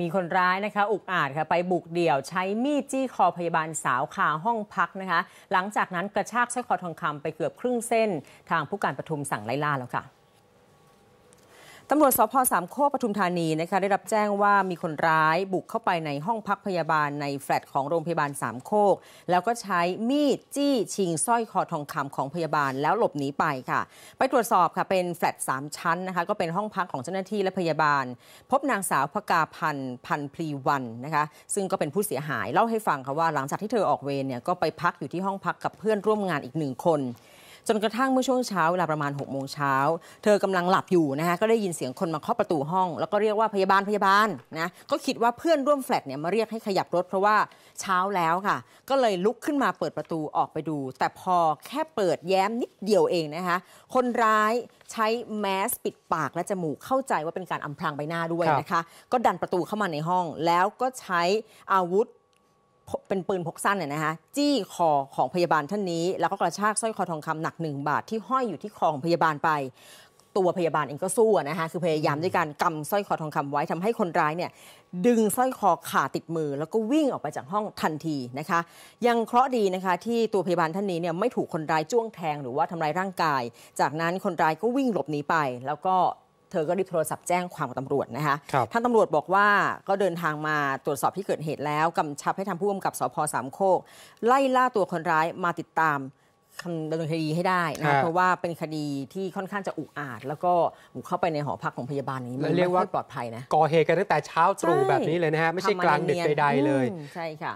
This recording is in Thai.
มีคนร้ายนะคะอุกอาจค่ะไปบุกเดี่ยวใช้มีดจี้คอพยาบาลสาวคาห้องพักนะคะ หลังจากนั้นกระชากสร้อยคอทองคำไปเกือบครึ่งเส้น ทางผู้การปทุมสั่งไล่ล่าแล้วค่ะตำรวจสพสามโคกปทุมธานีนะคะ ได้รับแจ้งว่ามีคนร้ายบุกเข้าไปในห้องพักพยาบาลในแฟลตของโรงพยาบาลสามโคก แล้วก็ใช้มีดจี้ชิงสร้อยคอทองคำของพยาบาลแล้วหลบหนีไปค่ะ ไปตรวจสอบค่ะเป็นแฟลตสามชั้นนะคะก็เป็นห้องพักของเจ้าหน้าที่และพยาบาล พบนางสาวพกาพันธ์พันพลีวันนะคะซึ่งก็เป็นผู้เสียหายเล่าให้ฟังค่ะว่าหลังจากที่เธอออกเวรเนี่ยก็ไปพักอยู่ที่ห้องพักกับเพื่อนร่วมงานอีกหนึ่งคนจนกระทั่งเมื่อช่วงเช้าเวลาประมาณ6กโมงเช้า เธอกำลังหลับอยู่นะคะก็ได้ยินเสียงคนมาเคาะประตูห้อง แล้วก็เรียกว่าพยาบาลพยาบาลนะก็คิดว่าเพื่อนร่วมแฟลตเนี่ยมาเรียกให้ขยับรถเพราะว่าเช้าแล้วค่ะ ก็เลยลุกขึ้นมาเปิดประตูออกไปดู แต่พอแค่เปิดแย้มนิดเดียวเองนะคะคนร้ายใช้แมสปิดปากและจมูกเข้าใจว่าเป็นการอำพรางใบหน้าด้วยนะคะ ก็ดันประตูเข้ามาในห้องแล้วก็ใช้อาวุธเป็นปืนพกสั้นเนี่ยนะคะจี้คอของพยาบาลท่านนี้ แล้วก็กระชากสร้อยคอทองคำหนักหนึ่งบาทที่ห้อยอยู่ที่คอของพยาบาลไป ตัวพยาบาลเองก็สู้นะคะคือพยายามด้วยการกำสร้อยคอทองคำไว้ทำให้คนร้ายเนี่ย ดึงสร้อยคอขาดติดมือ แล้วก็วิ่งออกไปจากห้องทันทีนะคะยังเคราะดีนะคะที่ตัวพยาบาลท่านนี้เนี่ยไม่ถูกคนร้ายจ้วงแทงหรือว่าทำลายร่างกาย จากนั้นคนร้ายก็วิ่งหลบหนีไปแล้วก็เธอก็รีบโทรศัพท์แจ้งความกับตำรวจนะคะคท่านตำรวจบอกว่าก็เดินทางมาตรวจสอบที่เกิดเหตุแล้วกำชับให้ทางผู้กำกับสพสามโคก ไล่ล่าตัวคนร้ายมาติดตามคำดำเนินคดีให้ได้นะเพราะว่าเป็นคดีที่ค่อนข้างจะอุกอาจ แล้วก็บุกเข้าไปในหอพักของพยาบาลนี้มันเรียกว่าปลอดภัยนะก่อเหตุกันตั้งแต่เช้าตรู่แบบนี้เลยนะฮะไม่ใช่กลางดึกใดๆเลยใช่ค่ะ